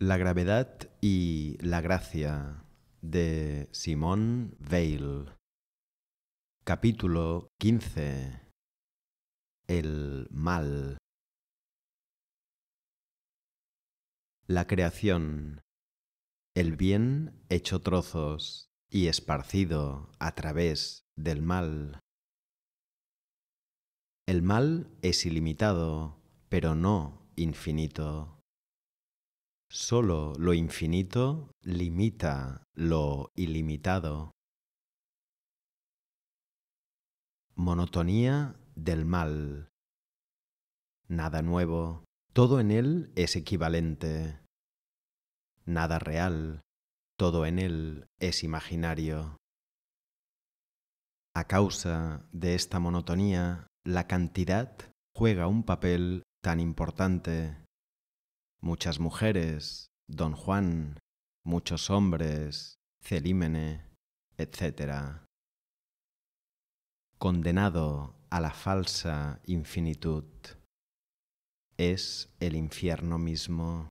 La gravedad y la gracia de Simón Veil, Capítulo 15. El mal. La creación. El bien hecho trozos y esparcido a través del mal. El mal es ilimitado, pero no infinito Solo lo infinito limita lo ilimitado. Monotonía del mal. Nada nuevo, todo en él es equivalente. Nada real, todo en él es imaginario. A causa de esta monotonía, la cantidad juega un papel tan importante muchas mujeres, don Juan, muchos hombres, Celímene, etc. Condenado a la falsa infinitud, es el infierno mismo.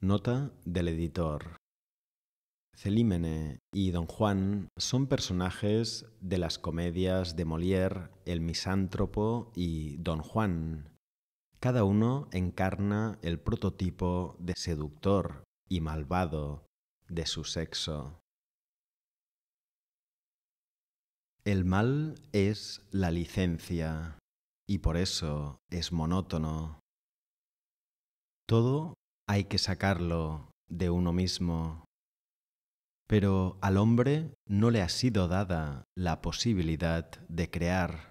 Nota del editor. Celímene y Don Juan son personajes de las comedias de Molière, El Misántropo y Don Juan, cada uno encarna el prototipo de seductor y malvado de su sexo. El mal es la licencia y por eso es monótono. Todo hay que sacarlo de uno mismo. Pero al hombre no le ha sido dada la posibilidad de crear.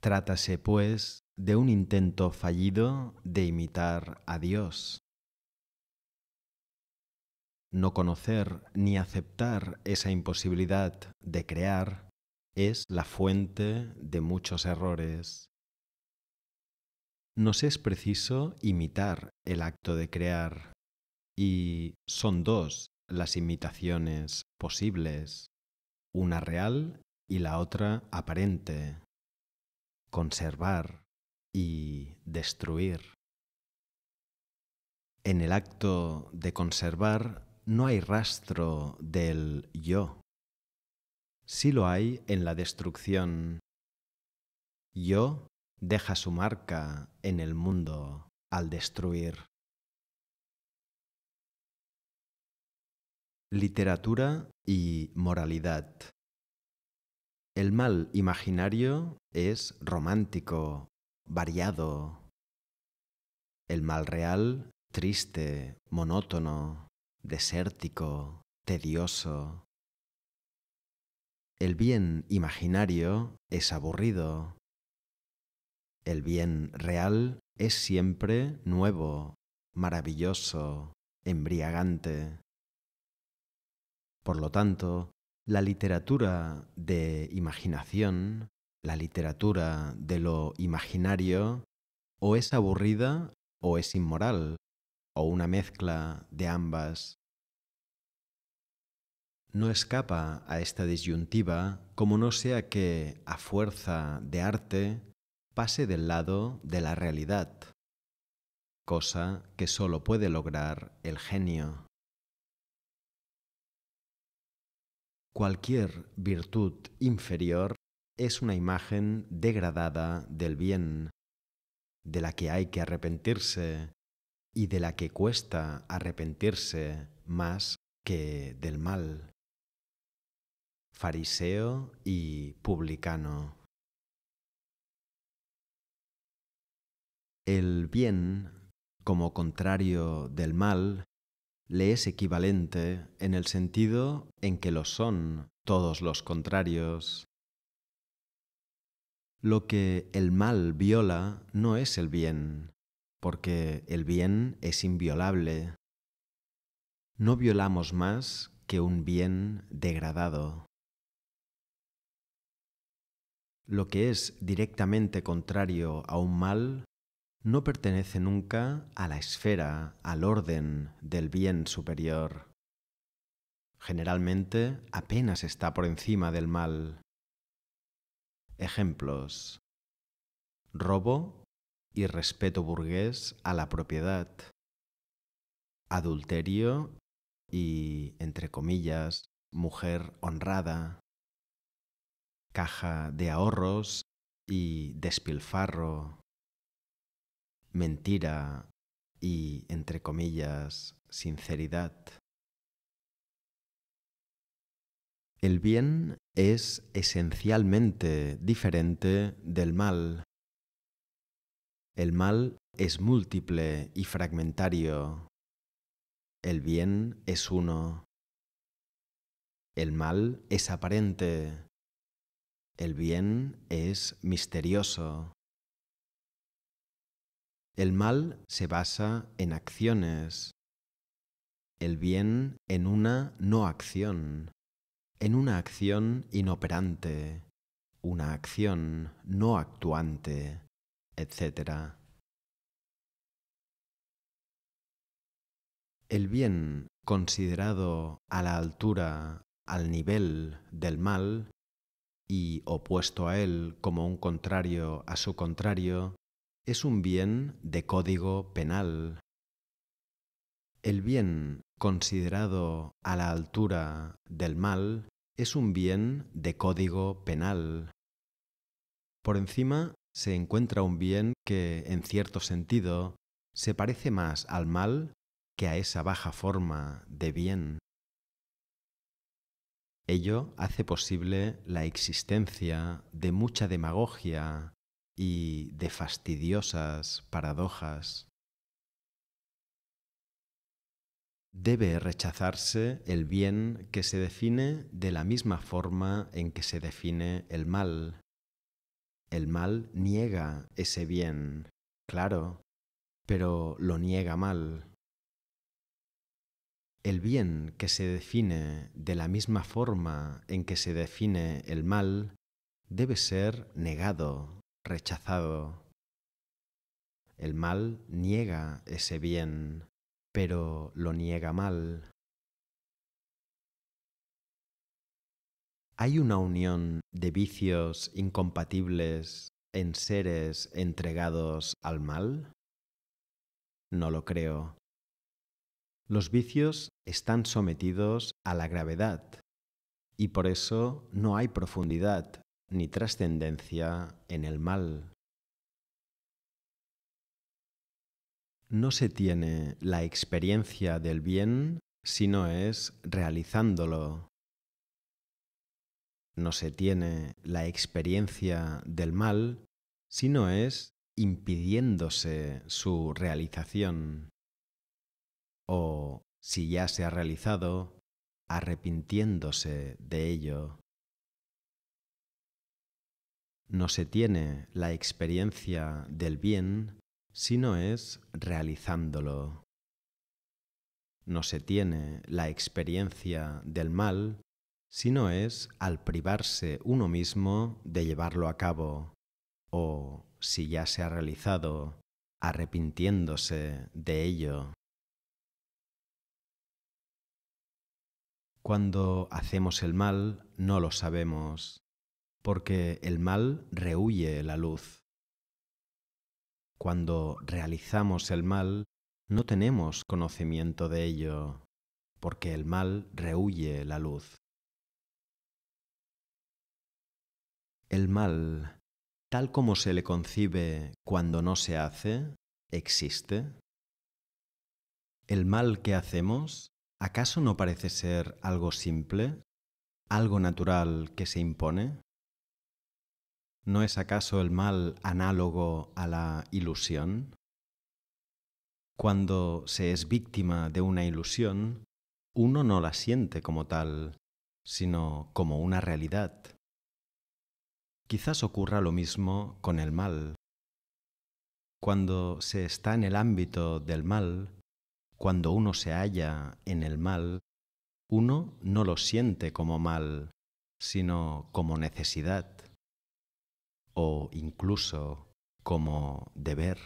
Trátase, pues, de un intento fallido de imitar a Dios. No conocer ni aceptar esa imposibilidad de crear es la fuente de muchos errores. Nos es preciso imitar el acto de crear y son dos las imitaciones posibles, una real y la otra aparente. Conservar y destruir. En el acto de conservar no hay rastro del yo. Sí lo hay en la destrucción. Yo deja su marca en el mundo al destruir. Literatura y moralidad. El mal imaginario es romántico variado, el mal real triste, monótono, desértico, tedioso. El bien imaginario es aburrido. El bien real es siempre nuevo, maravilloso, embriagante. Por lo tanto, la literatura de imaginación la literatura de lo imaginario o es aburrida o es inmoral, o una mezcla de ambas. No escapa a esta disyuntiva como no sea que, a fuerza de arte, pase del lado de la realidad, cosa que solo puede lograr el genio. Cualquier virtud inferior es una imagen degradada del bien, de la que hay que arrepentirse y de la que cuesta arrepentirse más que del mal. Fariseo y publicano. El bien, como contrario del mal, le es equivalente en el sentido en que lo son todos los contrarios lo que el mal viola no es el bien, porque el bien es inviolable. No violamos más que un bien degradado. Lo que es directamente contrario a un mal no pertenece nunca a la esfera, al orden del bien superior. Generalmente apenas está por encima del mal. Ejemplos. Robo y respeto burgués a la propiedad. Adulterio y, entre comillas, mujer honrada. Caja de ahorros y despilfarro. Mentira y, entre comillas, sinceridad. El bien es esencialmente diferente del mal. El mal es múltiple y fragmentario. El bien es uno. El mal es aparente. El bien es misterioso. El mal se basa en acciones. El bien en una no acción en una acción inoperante, una acción no actuante, etc. El bien considerado a la altura, al nivel del mal, y opuesto a él como un contrario a su contrario, es un bien de código penal. El bien considerado a la altura del mal, es un bien de código penal. Por encima se encuentra un bien que, en cierto sentido, se parece más al mal que a esa baja forma de bien. Ello hace posible la existencia de mucha demagogia y de fastidiosas paradojas. debe rechazarse el bien que se define de la misma forma en que se define el mal. El mal niega ese bien, claro, pero lo niega mal. El bien que se define de la misma forma en que se define el mal debe ser negado, rechazado. El mal niega ese bien, pero lo niega mal. ¿Hay una unión de vicios incompatibles en seres entregados al mal? No lo creo. Los vicios están sometidos a la gravedad y por eso no hay profundidad ni trascendencia en el mal. no se tiene la experiencia del bien si no es realizándolo. No se tiene la experiencia del mal si no es impidiéndose su realización. O, si ya se ha realizado, arrepintiéndose de ello. No se tiene la experiencia del bien sino es realizándolo. No se tiene la experiencia del mal, sino es al privarse uno mismo de llevarlo a cabo, o, si ya se ha realizado, arrepintiéndose de ello. Cuando hacemos el mal no lo sabemos, porque el mal rehuye la luz. Cuando realizamos el mal, no tenemos conocimiento de ello, porque el mal rehuye la luz. El mal, tal como se le concibe cuando no se hace, existe. ¿El mal que hacemos acaso no parece ser algo simple, algo natural que se impone? ¿No es acaso el mal análogo a la ilusión? Cuando se es víctima de una ilusión, uno no la siente como tal, sino como una realidad. Quizás ocurra lo mismo con el mal. Cuando se está en el ámbito del mal, cuando uno se halla en el mal, uno no lo siente como mal, sino como necesidad o incluso como deber.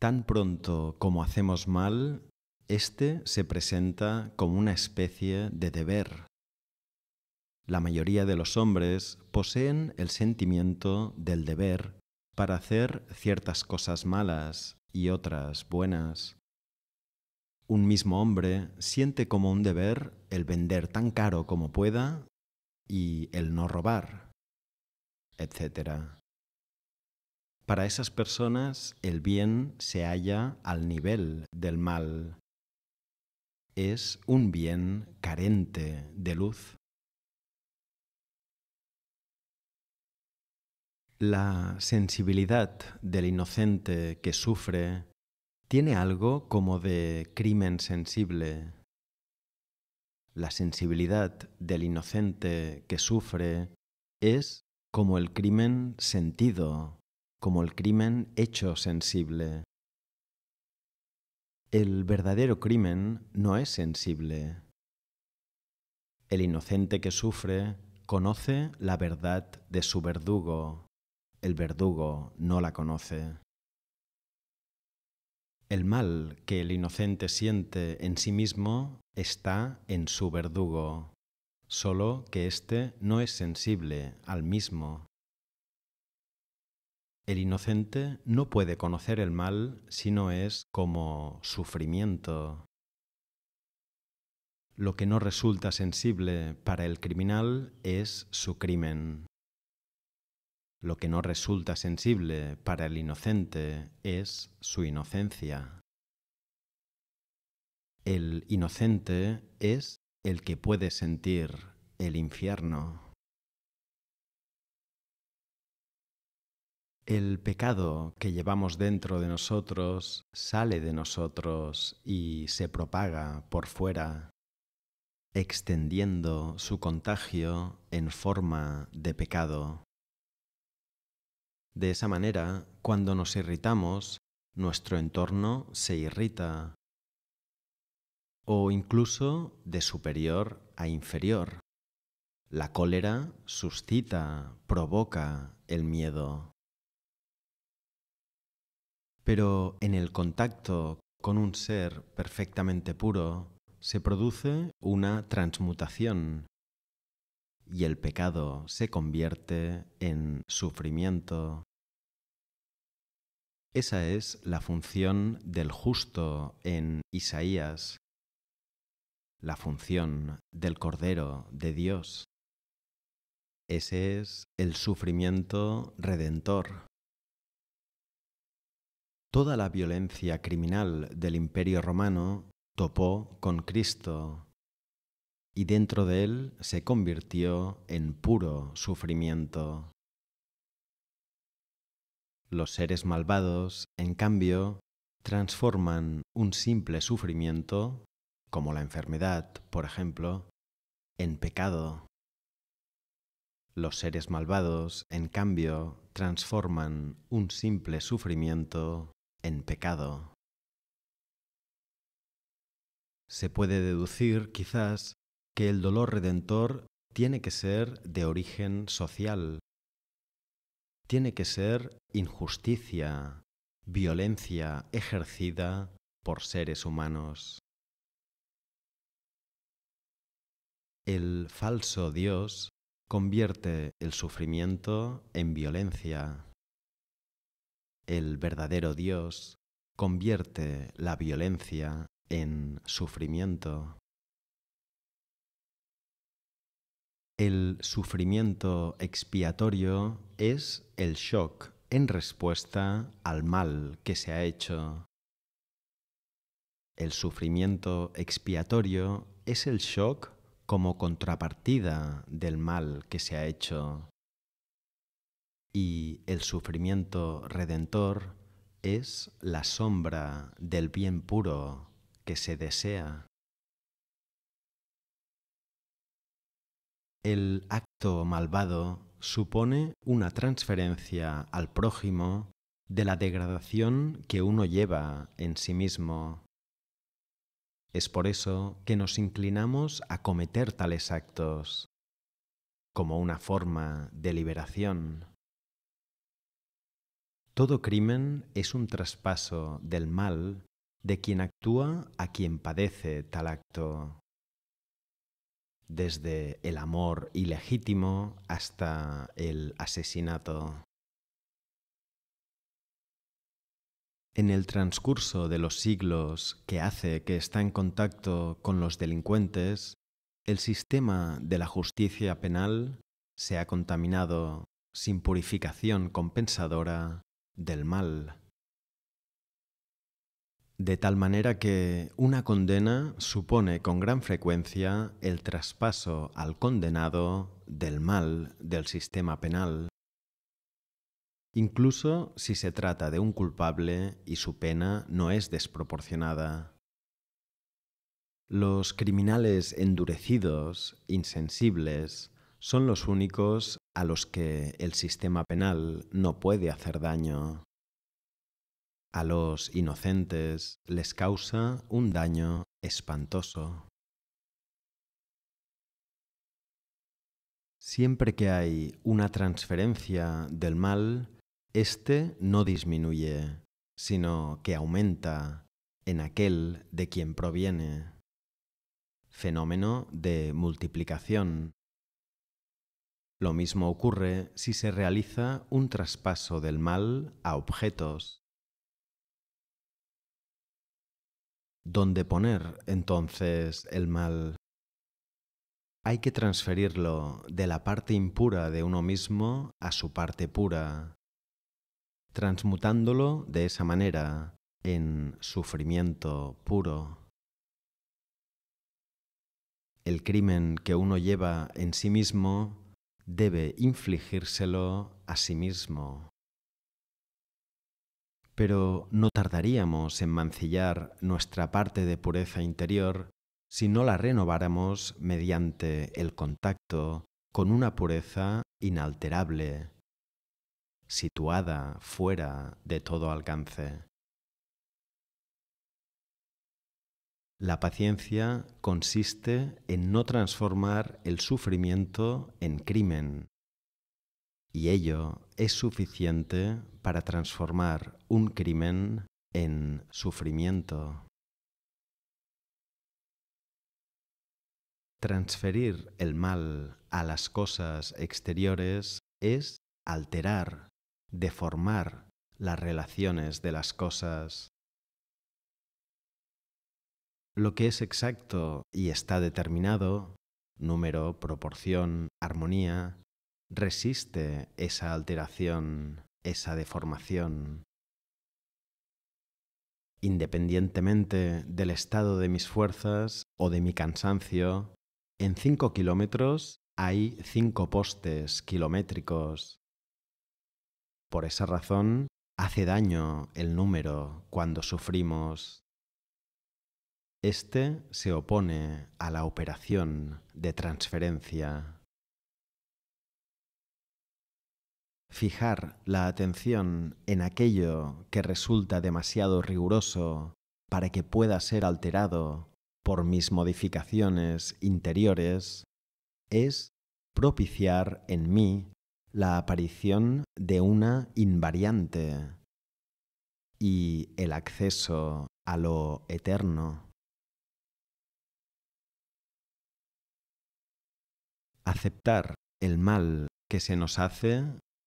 Tan pronto como hacemos mal, este se presenta como una especie de deber. La mayoría de los hombres poseen el sentimiento del deber para hacer ciertas cosas malas y otras buenas. Un mismo hombre siente como un deber el vender tan caro como pueda y el no robar etc. Para esas personas el bien se halla al nivel del mal. Es un bien carente de luz. La sensibilidad del inocente que sufre tiene algo como de crimen sensible. La sensibilidad del inocente que sufre es como el crimen sentido, como el crimen hecho sensible. El verdadero crimen no es sensible. El inocente que sufre conoce la verdad de su verdugo. El verdugo no la conoce. El mal que el inocente siente en sí mismo está en su verdugo solo que éste no es sensible al mismo. El inocente no puede conocer el mal si no es como sufrimiento. Lo que no resulta sensible para el criminal es su crimen. Lo que no resulta sensible para el inocente es su inocencia. El inocente es el que puede sentir el infierno. El pecado que llevamos dentro de nosotros sale de nosotros y se propaga por fuera, extendiendo su contagio en forma de pecado. De esa manera, cuando nos irritamos, nuestro entorno se irrita o incluso de superior a inferior. La cólera suscita, provoca el miedo. Pero en el contacto con un ser perfectamente puro se produce una transmutación y el pecado se convierte en sufrimiento. Esa es la función del justo en Isaías la función del Cordero de Dios. Ese es el sufrimiento redentor. Toda la violencia criminal del Imperio Romano topó con Cristo y dentro de él se convirtió en puro sufrimiento. Los seres malvados, en cambio, transforman un simple sufrimiento como la enfermedad, por ejemplo, en pecado. Los seres malvados, en cambio, transforman un simple sufrimiento en pecado. Se puede deducir, quizás, que el dolor redentor tiene que ser de origen social, tiene que ser injusticia, violencia ejercida por seres humanos. el falso Dios convierte el sufrimiento en violencia. El verdadero Dios convierte la violencia en sufrimiento. El sufrimiento expiatorio es el shock en respuesta al mal que se ha hecho. El sufrimiento expiatorio es el shock como contrapartida del mal que se ha hecho. Y el sufrimiento redentor es la sombra del bien puro que se desea. El acto malvado supone una transferencia al prójimo de la degradación que uno lleva en sí mismo. Es por eso que nos inclinamos a cometer tales actos como una forma de liberación. Todo crimen es un traspaso del mal de quien actúa a quien padece tal acto, desde el amor ilegítimo hasta el asesinato. En el transcurso de los siglos que hace que está en contacto con los delincuentes, el sistema de la justicia penal se ha contaminado sin purificación compensadora del mal. De tal manera que una condena supone con gran frecuencia el traspaso al condenado del mal del sistema penal incluso si se trata de un culpable y su pena no es desproporcionada. Los criminales endurecidos, insensibles, son los únicos a los que el sistema penal no puede hacer daño. A los inocentes les causa un daño espantoso. Siempre que hay una transferencia del mal, este no disminuye, sino que aumenta en aquel de quien proviene. Fenómeno de multiplicación. Lo mismo ocurre si se realiza un traspaso del mal a objetos. ¿Dónde poner entonces el mal? Hay que transferirlo de la parte impura de uno mismo a su parte pura, transmutándolo de esa manera en sufrimiento puro. El crimen que uno lleva en sí mismo debe infligírselo a sí mismo. Pero no tardaríamos en mancillar nuestra parte de pureza interior si no la renováramos mediante el contacto con una pureza inalterable, situada fuera de todo alcance. La paciencia consiste en no transformar el sufrimiento en crimen, y ello es suficiente para transformar un crimen en sufrimiento. Transferir el mal a las cosas exteriores es alterar deformar las relaciones de las cosas. Lo que es exacto y está determinado, número, proporción, armonía, resiste esa alteración, esa deformación. Independientemente del estado de mis fuerzas o de mi cansancio, en cinco kilómetros hay cinco postes kilométricos por esa razón, hace daño el número cuando sufrimos. Este se opone a la operación de transferencia. Fijar la atención en aquello que resulta demasiado riguroso para que pueda ser alterado por mis modificaciones interiores es propiciar en mí la aparición de una invariante y el acceso a lo eterno. Aceptar el mal que se nos hace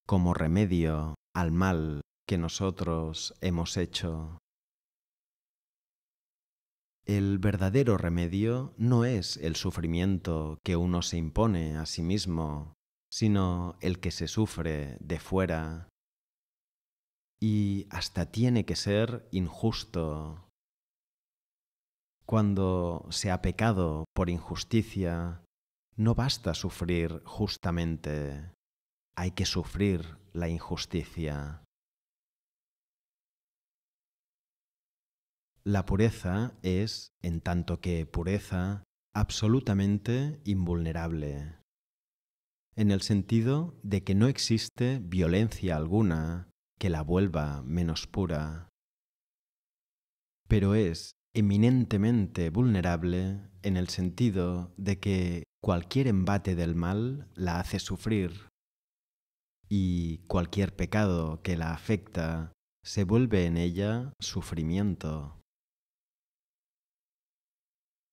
como remedio al mal que nosotros hemos hecho. El verdadero remedio no es el sufrimiento que uno se impone a sí mismo sino el que se sufre de fuera y hasta tiene que ser injusto. Cuando se ha pecado por injusticia, no basta sufrir justamente, hay que sufrir la injusticia. La pureza es, en tanto que pureza, absolutamente invulnerable en el sentido de que no existe violencia alguna que la vuelva menos pura, pero es eminentemente vulnerable en el sentido de que cualquier embate del mal la hace sufrir y cualquier pecado que la afecta se vuelve en ella sufrimiento.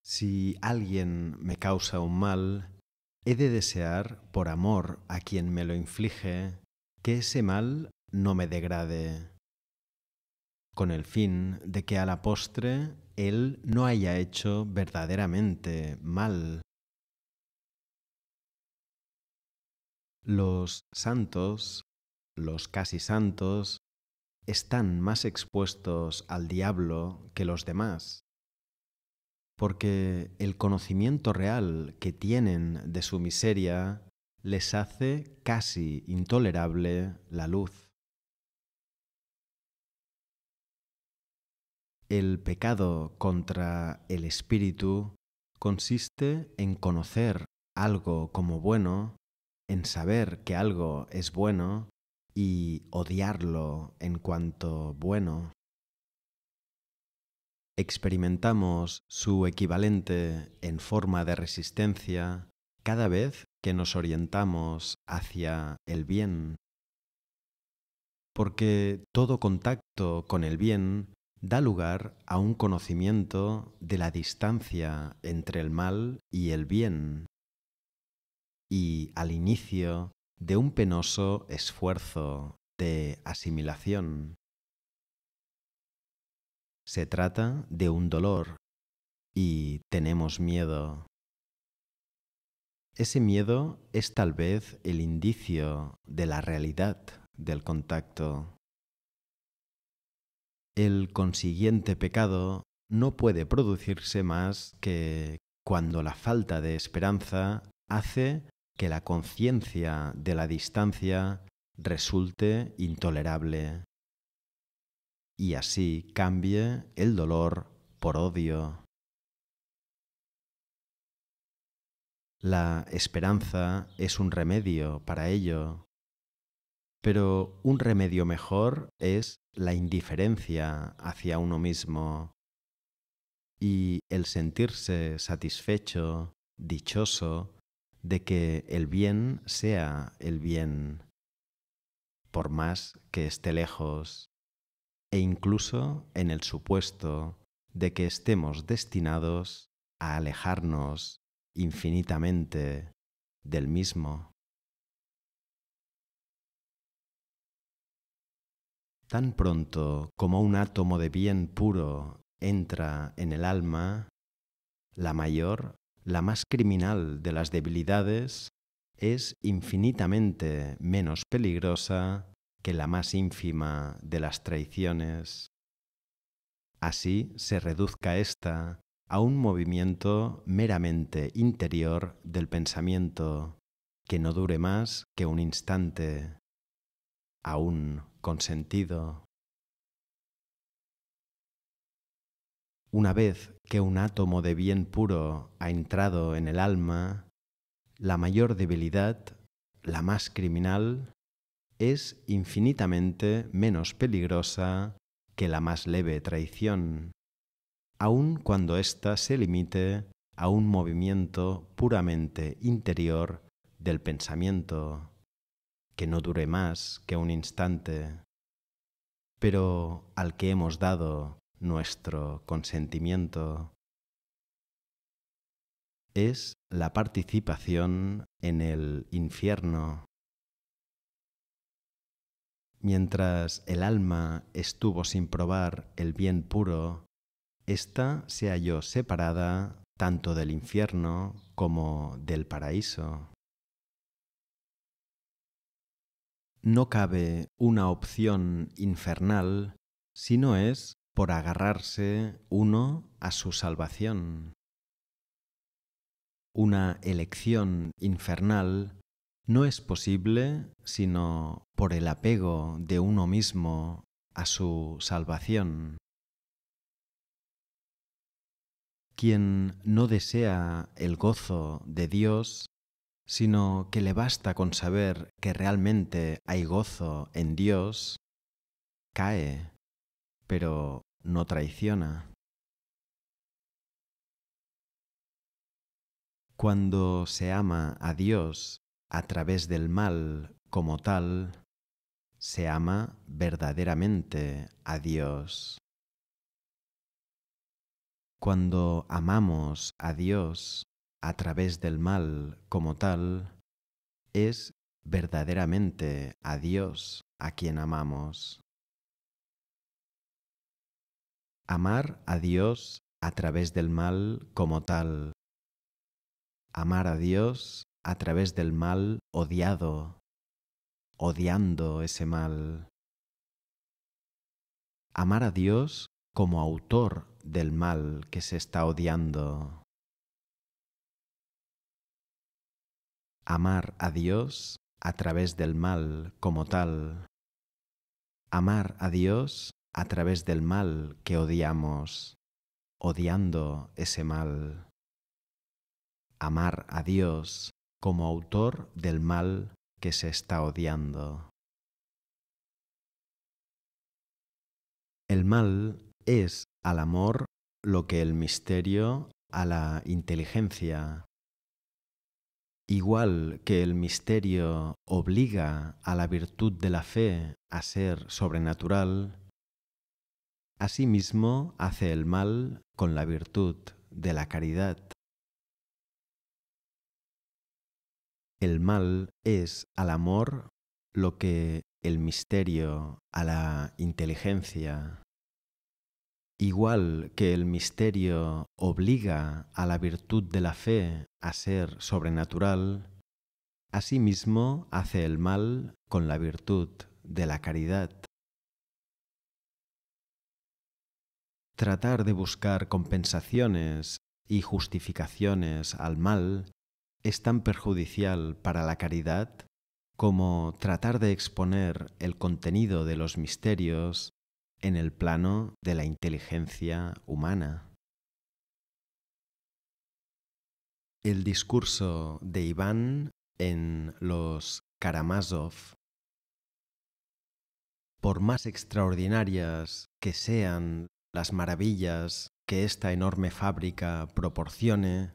Si alguien me causa un mal, He de desear, por amor a quien me lo inflige, que ese mal no me degrade, con el fin de que a la postre él no haya hecho verdaderamente mal. Los santos, los casi santos, están más expuestos al diablo que los demás porque el conocimiento real que tienen de su miseria les hace casi intolerable la luz. El pecado contra el espíritu consiste en conocer algo como bueno, en saber que algo es bueno y odiarlo en cuanto bueno experimentamos su equivalente en forma de resistencia cada vez que nos orientamos hacia el bien. Porque todo contacto con el bien da lugar a un conocimiento de la distancia entre el mal y el bien, y al inicio de un penoso esfuerzo de asimilación. Se trata de un dolor y tenemos miedo. Ese miedo es tal vez el indicio de la realidad del contacto. El consiguiente pecado no puede producirse más que cuando la falta de esperanza hace que la conciencia de la distancia resulte intolerable y así cambie el dolor por odio. La esperanza es un remedio para ello, pero un remedio mejor es la indiferencia hacia uno mismo y el sentirse satisfecho, dichoso, de que el bien sea el bien, por más que esté lejos e incluso en el supuesto de que estemos destinados a alejarnos infinitamente del mismo. Tan pronto como un átomo de bien puro entra en el alma, la mayor, la más criminal de las debilidades, es infinitamente menos peligrosa que la más ínfima de las traiciones. Así se reduzca ésta a un movimiento meramente interior del pensamiento que no dure más que un instante, aún consentido. Una vez que un átomo de bien puro ha entrado en el alma, la mayor debilidad, la más criminal, es infinitamente menos peligrosa que la más leve traición, aun cuando ésta se limite a un movimiento puramente interior del pensamiento, que no dure más que un instante, pero al que hemos dado nuestro consentimiento. Es la participación en el infierno. Mientras el alma estuvo sin probar el bien puro, ésta se halló separada tanto del infierno como del paraíso. No cabe una opción infernal si no es por agarrarse uno a su salvación. Una elección infernal no es posible sino por el apego de uno mismo a su salvación. Quien no desea el gozo de Dios, sino que le basta con saber que realmente hay gozo en Dios, cae, pero no traiciona. Cuando se ama a Dios a través del mal como tal, se ama verdaderamente a Dios. Cuando amamos a Dios a través del mal como tal, es verdaderamente a Dios a quien amamos. Amar a Dios a través del mal como tal. Amar a Dios a través del mal odiado, odiando ese mal. Amar a Dios como autor del mal que se está odiando. Amar a Dios a través del mal como tal. Amar a Dios a través del mal que odiamos, odiando ese mal. Amar a Dios como autor del mal que se está odiando. El mal es al amor lo que el misterio a la inteligencia. Igual que el misterio obliga a la virtud de la fe a ser sobrenatural, asimismo hace el mal con la virtud de la caridad. el mal es al amor lo que el misterio a la inteligencia, igual que el misterio obliga a la virtud de la fe a ser sobrenatural, asimismo hace el mal con la virtud de la caridad. Tratar de buscar compensaciones y justificaciones al mal es tan perjudicial para la caridad como tratar de exponer el contenido de los misterios en el plano de la inteligencia humana. El discurso de Iván en Los Karamazov, por más extraordinarias que sean las maravillas que esta enorme fábrica proporcione,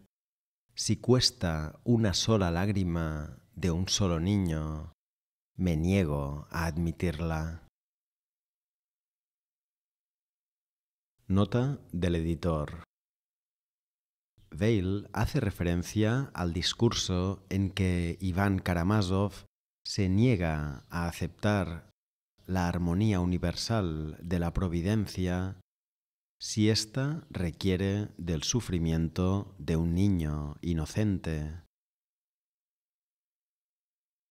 si cuesta una sola lágrima de un solo niño, me niego a admitirla. Nota del editor. Veil hace referencia al discurso en que Iván Karamazov se niega a aceptar la armonía universal de la providencia si ésta requiere del sufrimiento de un niño inocente.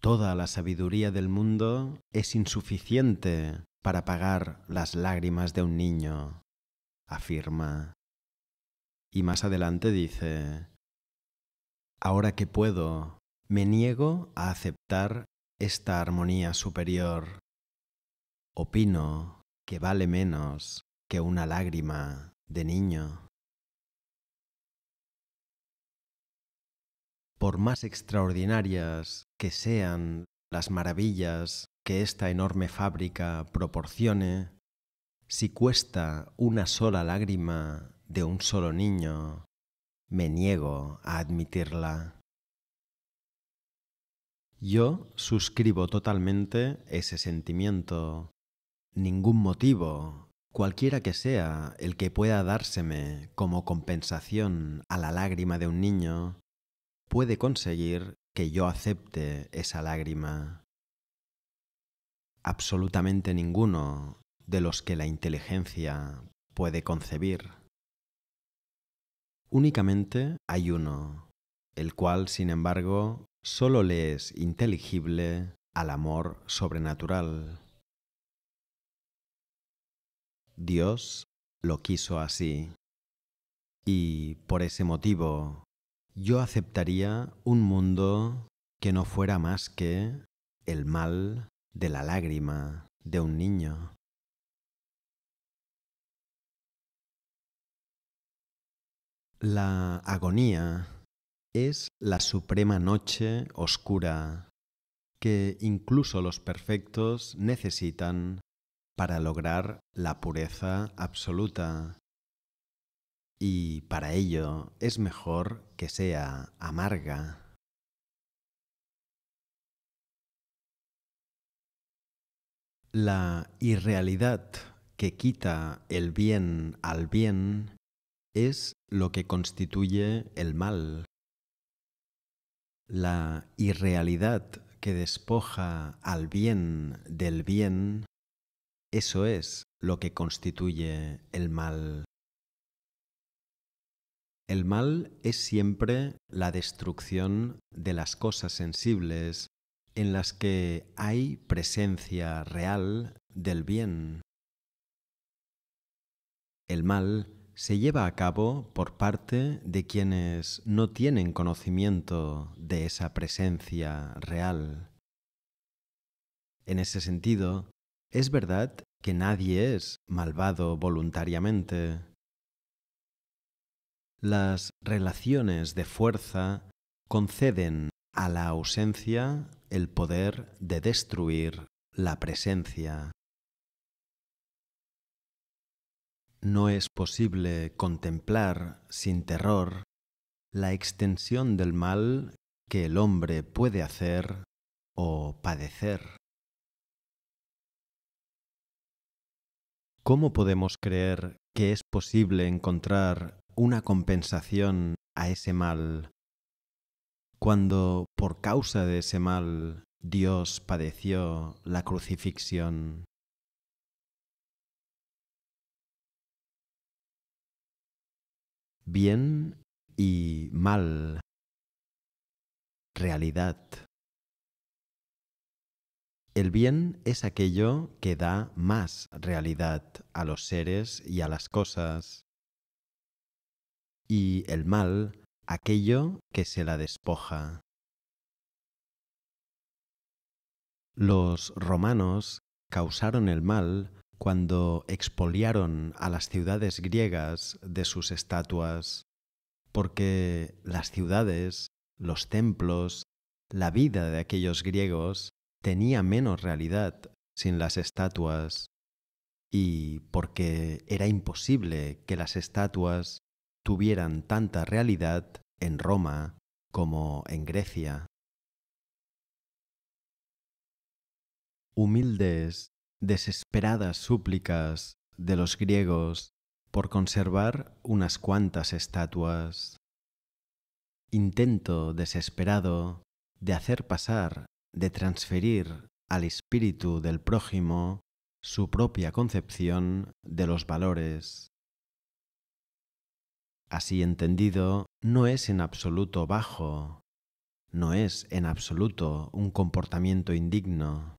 Toda la sabiduría del mundo es insuficiente para pagar las lágrimas de un niño, afirma. Y más adelante dice, Ahora que puedo, me niego a aceptar esta armonía superior. Opino que vale menos que una lágrima de niño. Por más extraordinarias que sean las maravillas que esta enorme fábrica proporcione, si cuesta una sola lágrima de un solo niño, me niego a admitirla. Yo suscribo totalmente ese sentimiento. Ningún motivo Cualquiera que sea el que pueda dárseme como compensación a la lágrima de un niño, puede conseguir que yo acepte esa lágrima. Absolutamente ninguno de los que la inteligencia puede concebir. Únicamente hay uno, el cual, sin embargo, solo le es inteligible al amor sobrenatural. Dios lo quiso así. Y por ese motivo, yo aceptaría un mundo que no fuera más que el mal de la lágrima de un niño. La agonía es la suprema noche oscura que incluso los perfectos necesitan para lograr la pureza absoluta. Y para ello es mejor que sea amarga. La irrealidad que quita el bien al bien es lo que constituye el mal. La irrealidad que despoja al bien del bien eso es lo que constituye el mal. El mal es siempre la destrucción de las cosas sensibles en las que hay presencia real del bien. El mal se lleva a cabo por parte de quienes no tienen conocimiento de esa presencia real. En ese sentido, es verdad que nadie es malvado voluntariamente. Las relaciones de fuerza conceden a la ausencia el poder de destruir la presencia. No es posible contemplar sin terror la extensión del mal que el hombre puede hacer o padecer. ¿Cómo podemos creer que es posible encontrar una compensación a ese mal cuando por causa de ese mal Dios padeció la crucifixión? Bien y mal. Realidad. El bien es aquello que da más realidad a los seres y a las cosas. Y el mal, aquello que se la despoja. Los romanos causaron el mal cuando expoliaron a las ciudades griegas de sus estatuas, porque las ciudades, los templos, la vida de aquellos griegos tenía menos realidad sin las estatuas y porque era imposible que las estatuas tuvieran tanta realidad en Roma como en Grecia. Humildes, desesperadas súplicas de los griegos por conservar unas cuantas estatuas. Intento desesperado de hacer pasar de transferir al espíritu del prójimo su propia concepción de los valores. Así entendido, no es en absoluto bajo, no es en absoluto un comportamiento indigno,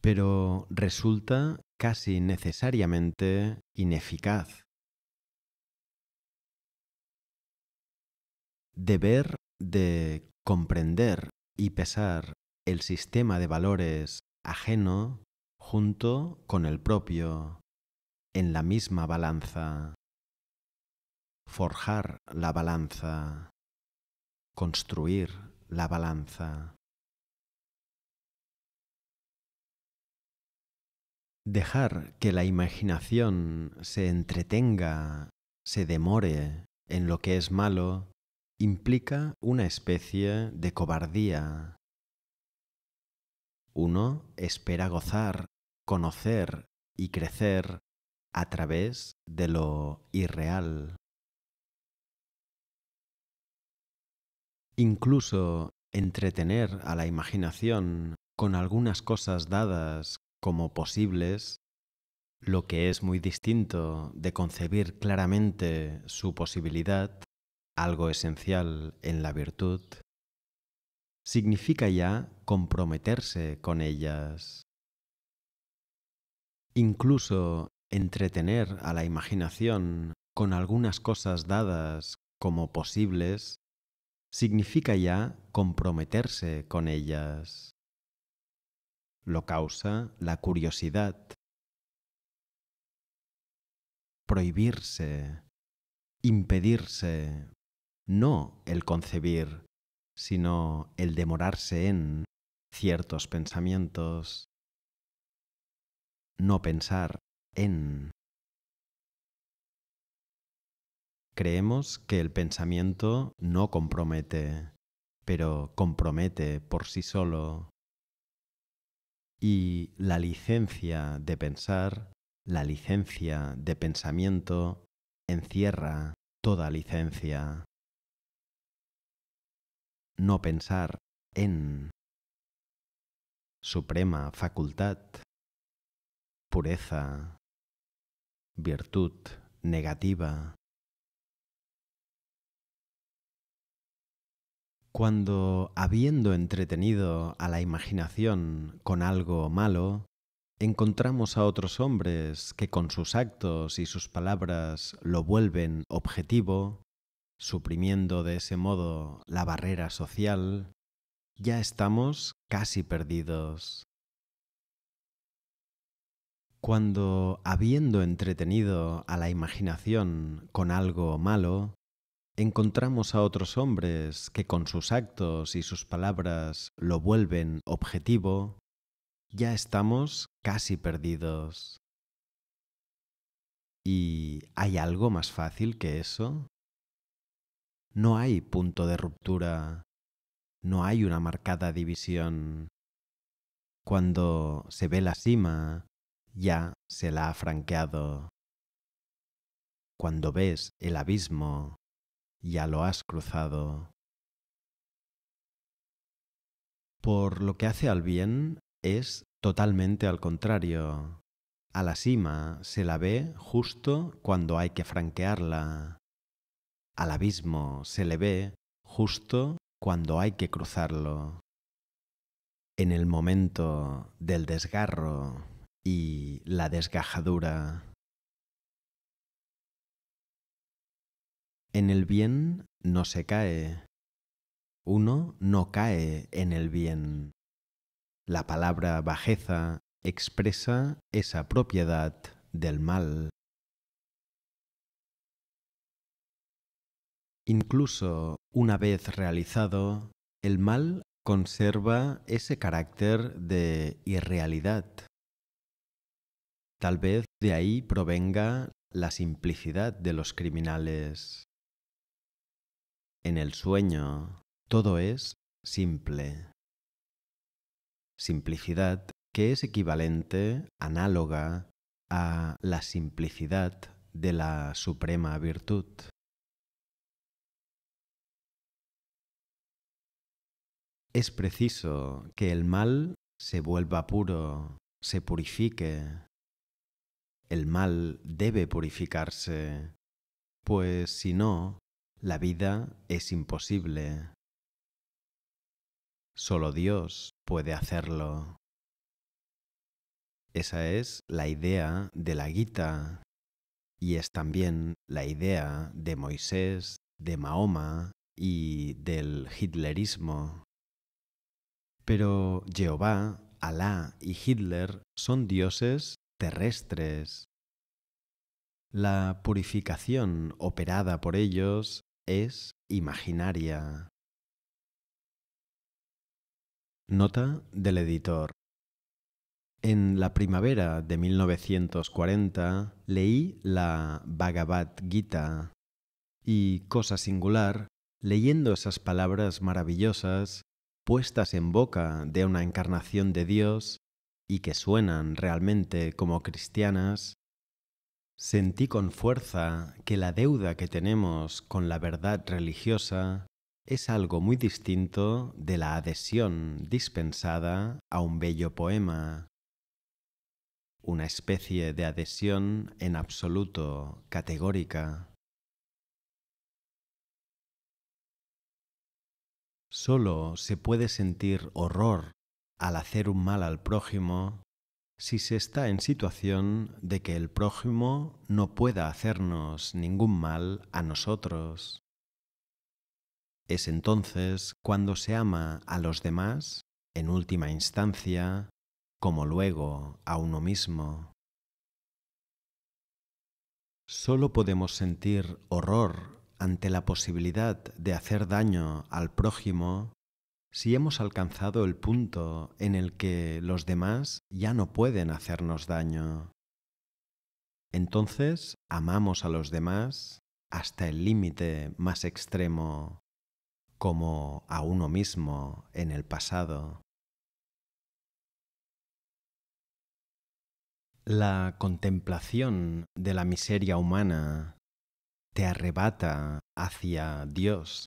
pero resulta casi necesariamente ineficaz. Deber de comprender y pesar el sistema de valores ajeno junto con el propio en la misma balanza. Forjar la balanza. Construir la balanza. Dejar que la imaginación se entretenga, se demore en lo que es malo implica una especie de cobardía. Uno espera gozar, conocer y crecer a través de lo irreal. Incluso entretener a la imaginación con algunas cosas dadas como posibles, lo que es muy distinto de concebir claramente su posibilidad, algo esencial en la virtud, significa ya comprometerse con ellas, incluso entretener a la imaginación con algunas cosas dadas como posibles, significa ya comprometerse con ellas. Lo causa la curiosidad. Prohibirse, impedirse, no el concebir, sino el demorarse en ciertos pensamientos, no pensar en. Creemos que el pensamiento no compromete, pero compromete por sí solo. Y la licencia de pensar, la licencia de pensamiento, encierra toda licencia no pensar en suprema facultad, pureza, virtud negativa. Cuando, habiendo entretenido a la imaginación con algo malo, encontramos a otros hombres que con sus actos y sus palabras lo vuelven objetivo, suprimiendo de ese modo la barrera social, ya estamos casi perdidos. Cuando, habiendo entretenido a la imaginación con algo malo, encontramos a otros hombres que con sus actos y sus palabras lo vuelven objetivo, ya estamos casi perdidos. ¿Y hay algo más fácil que eso? No hay punto de ruptura, no hay una marcada división. Cuando se ve la cima, ya se la ha franqueado. Cuando ves el abismo, ya lo has cruzado. Por lo que hace al bien, es totalmente al contrario. A la cima se la ve justo cuando hay que franquearla. Al abismo se le ve justo cuando hay que cruzarlo. En el momento del desgarro y la desgajadura. En el bien no se cae. Uno no cae en el bien. La palabra bajeza expresa esa propiedad del mal. Incluso una vez realizado, el mal conserva ese carácter de irrealidad. Tal vez de ahí provenga la simplicidad de los criminales. En el sueño todo es simple. Simplicidad que es equivalente, análoga, a la simplicidad de la suprema virtud. Es preciso que el mal se vuelva puro, se purifique. El mal debe purificarse, pues si no, la vida es imposible. Solo Dios puede hacerlo. Esa es la idea de la Gita y es también la idea de Moisés, de Mahoma y del hitlerismo. Pero Jehová, Alá y Hitler son dioses terrestres. La purificación operada por ellos es imaginaria. Nota del editor. En la primavera de 1940 leí la Bhagavad Gita y, cosa singular, leyendo esas palabras maravillosas, puestas en boca de una encarnación de Dios y que suenan realmente como cristianas, sentí con fuerza que la deuda que tenemos con la verdad religiosa es algo muy distinto de la adhesión dispensada a un bello poema, una especie de adhesión en absoluto categórica. Solo se puede sentir horror al hacer un mal al prójimo si se está en situación de que el prójimo no pueda hacernos ningún mal a nosotros. Es entonces cuando se ama a los demás, en última instancia, como luego a uno mismo. Solo podemos sentir horror ante la posibilidad de hacer daño al prójimo si hemos alcanzado el punto en el que los demás ya no pueden hacernos daño. Entonces amamos a los demás hasta el límite más extremo, como a uno mismo en el pasado. La contemplación de la miseria humana arrebata hacia Dios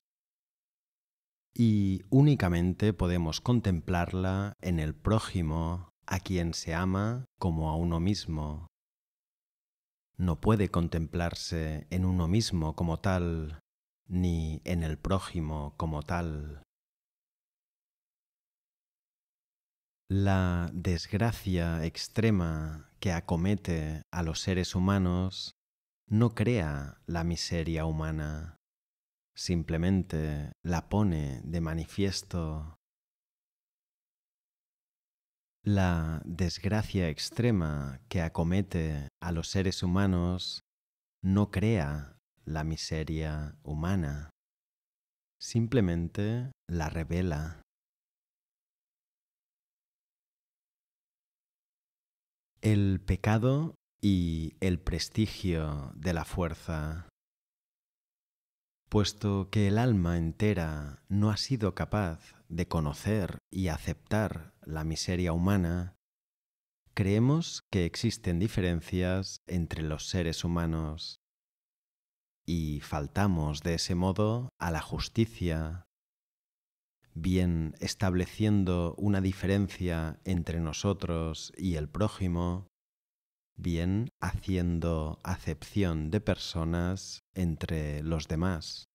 y únicamente podemos contemplarla en el prójimo a quien se ama como a uno mismo. No puede contemplarse en uno mismo como tal, ni en el prójimo como tal. La desgracia extrema que acomete a los seres humanos no crea la miseria humana, simplemente la pone de manifiesto. La desgracia extrema que acomete a los seres humanos no crea la miseria humana, simplemente la revela. El pecado y el prestigio de la fuerza, puesto que el alma entera no ha sido capaz de conocer y aceptar la miseria humana, creemos que existen diferencias entre los seres humanos y faltamos de ese modo a la justicia, bien estableciendo una diferencia entre nosotros y el prójimo, bien haciendo acepción de personas entre los demás.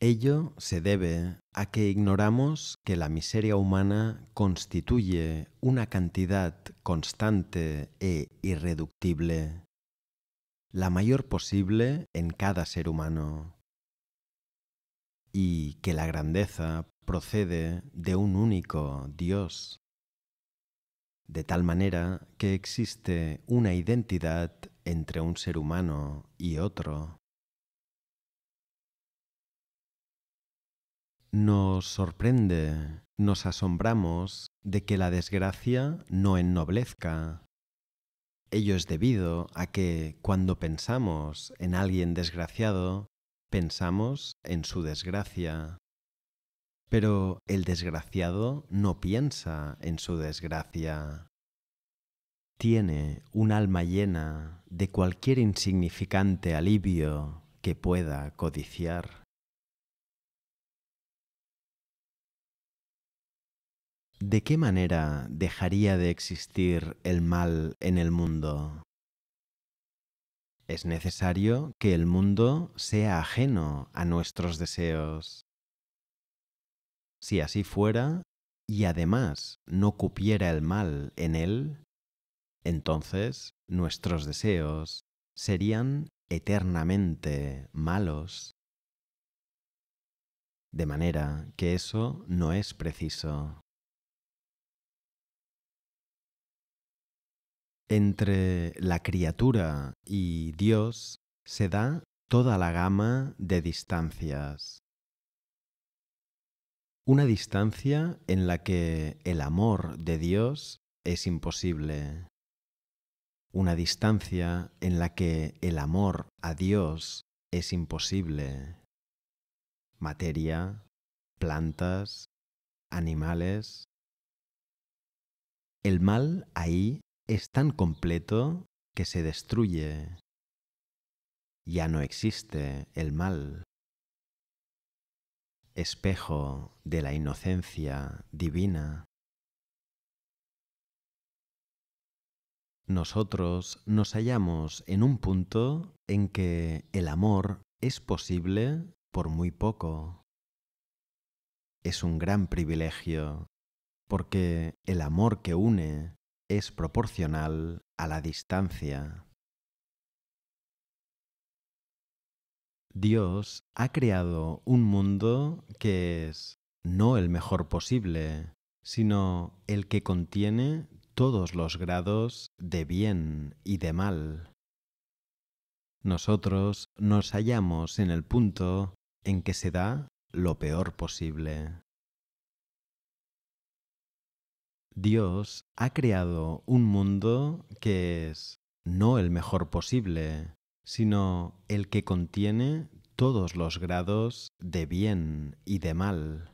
Ello se debe a que ignoramos que la miseria humana constituye una cantidad constante e irreductible, la mayor posible en cada ser humano, y que la grandeza procede de un único Dios de tal manera que existe una identidad entre un ser humano y otro. Nos sorprende, nos asombramos de que la desgracia no ennoblezca. Ello es debido a que cuando pensamos en alguien desgraciado, pensamos en su desgracia. Pero el desgraciado no piensa en su desgracia. Tiene un alma llena de cualquier insignificante alivio que pueda codiciar. ¿De qué manera dejaría de existir el mal en el mundo? Es necesario que el mundo sea ajeno a nuestros deseos si así fuera, y además no cupiera el mal en él, entonces nuestros deseos serían eternamente malos. De manera que eso no es preciso. Entre la criatura y Dios se da toda la gama de distancias. Una distancia en la que el amor de Dios es imposible. Una distancia en la que el amor a Dios es imposible. Materia, plantas, animales. El mal ahí es tan completo que se destruye. Ya no existe el mal espejo de la inocencia divina, nosotros nos hallamos en un punto en que el amor es posible por muy poco. Es un gran privilegio porque el amor que une es proporcional a la distancia. Dios ha creado un mundo que es no el mejor posible, sino el que contiene todos los grados de bien y de mal. Nosotros nos hallamos en el punto en que se da lo peor posible. Dios ha creado un mundo que es no el mejor posible, sino el que contiene todos los grados de bien y de mal.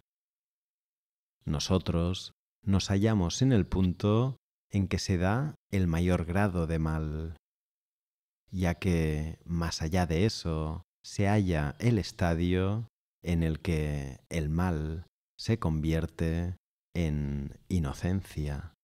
Nosotros nos hallamos en el punto en que se da el mayor grado de mal, ya que más allá de eso se halla el estadio en el que el mal se convierte en inocencia.